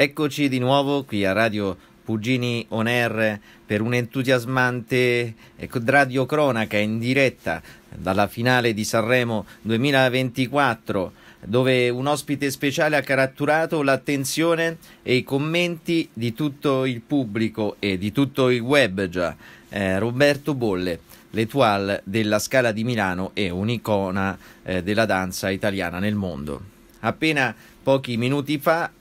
Eccoci di nuovo qui a Radio Pugini On Air per un'entusiasmante ecco, radio cronaca in diretta dalla finale di Sanremo 2024 dove un ospite speciale ha caratturato l'attenzione e i commenti di tutto il pubblico e di tutto il web già. Eh, Roberto Bolle, l'etoile della Scala di Milano e un'icona eh, della danza italiana nel mondo. Appena pochi minuti fa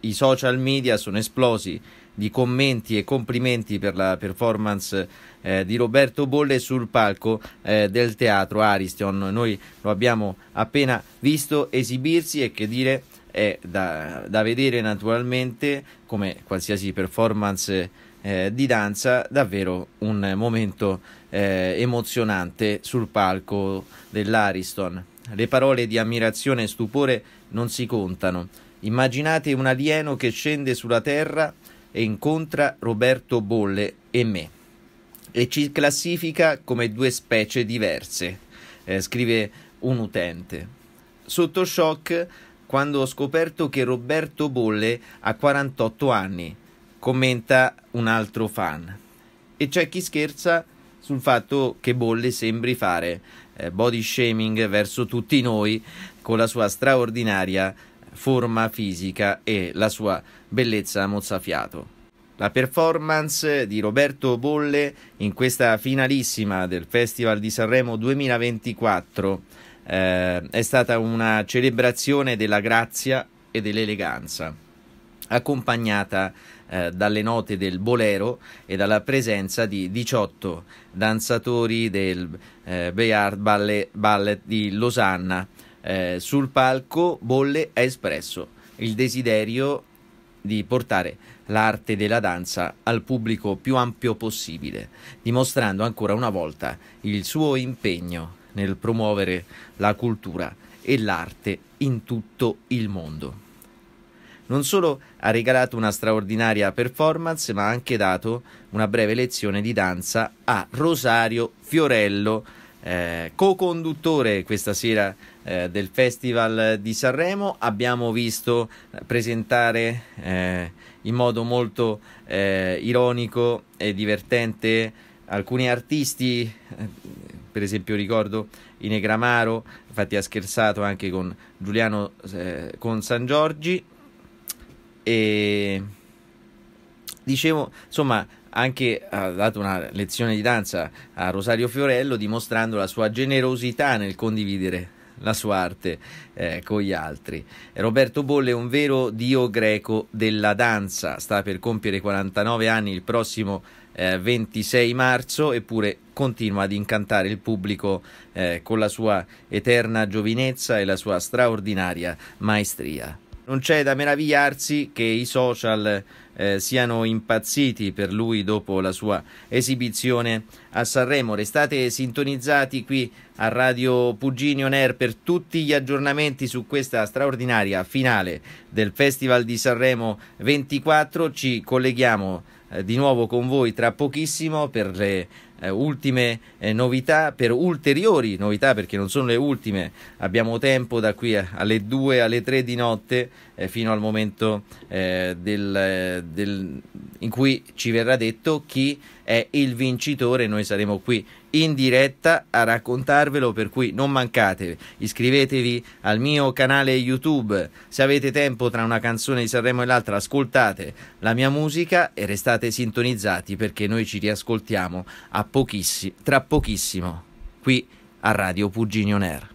i social media sono esplosi di commenti e complimenti per la performance eh, di Roberto Bolle sul palco eh, del teatro Ariston. Noi lo abbiamo appena visto esibirsi e che dire è da, da vedere naturalmente come qualsiasi performance eh, di danza, davvero un momento eh, emozionante sul palco dell'Ariston. Le parole di ammirazione e stupore non si contano Immaginate un alieno che scende sulla Terra e incontra Roberto Bolle e me e ci classifica come due specie diverse, eh, scrive un utente. Sotto shock quando ho scoperto che Roberto Bolle ha 48 anni, commenta un altro fan. E c'è chi scherza sul fatto che Bolle sembri fare eh, body shaming verso tutti noi con la sua straordinaria forma fisica e la sua bellezza mozzafiato. La performance di Roberto Bolle in questa finalissima del Festival di Sanremo 2024 eh, è stata una celebrazione della grazia e dell'eleganza, accompagnata eh, dalle note del bolero e dalla presenza di 18 danzatori del eh, Bayard Ballet, Ballet di Losanna eh, sul palco Bolle ha espresso il desiderio di portare l'arte della danza al pubblico più ampio possibile, dimostrando ancora una volta il suo impegno nel promuovere la cultura e l'arte in tutto il mondo. Non solo ha regalato una straordinaria performance, ma ha anche dato una breve lezione di danza a Rosario Fiorello, eh, co-conduttore questa sera eh, del Festival di Sanremo. Abbiamo visto presentare eh, in modo molto eh, ironico e divertente alcuni artisti, eh, per esempio ricordo Inegramaro, infatti ha scherzato anche con Giuliano eh, con San Giorgi e dicevo, insomma, anche ha dato una lezione di danza a Rosario Fiorello dimostrando la sua generosità nel condividere la sua arte eh, con gli altri. Roberto Bolle è un vero dio greco della danza, sta per compiere 49 anni il prossimo eh, 26 marzo, eppure continua ad incantare il pubblico eh, con la sua eterna giovinezza e la sua straordinaria maestria. Non c'è da meravigliarsi che i social eh, siano impazziti per lui dopo la sua esibizione a Sanremo. Restate sintonizzati qui a Radio Puginio Air per tutti gli aggiornamenti su questa straordinaria finale del Festival di Sanremo 24. Ci colleghiamo eh, di nuovo con voi tra pochissimo per le eh, eh, ultime eh, novità, per ulteriori novità, perché non sono le ultime, abbiamo tempo da qui alle 2, alle 3 di notte eh, fino al momento eh, del, eh, del, in cui ci verrà detto chi è il vincitore. Noi saremo qui in diretta a raccontarvelo, per cui non mancate, iscrivetevi al mio canale YouTube. Se avete tempo tra una canzone di Sanremo e l'altra, ascoltate la mia musica e restate sintonizzati perché noi ci riascoltiamo a pochissimo, tra pochissimo qui a Radio Puginio On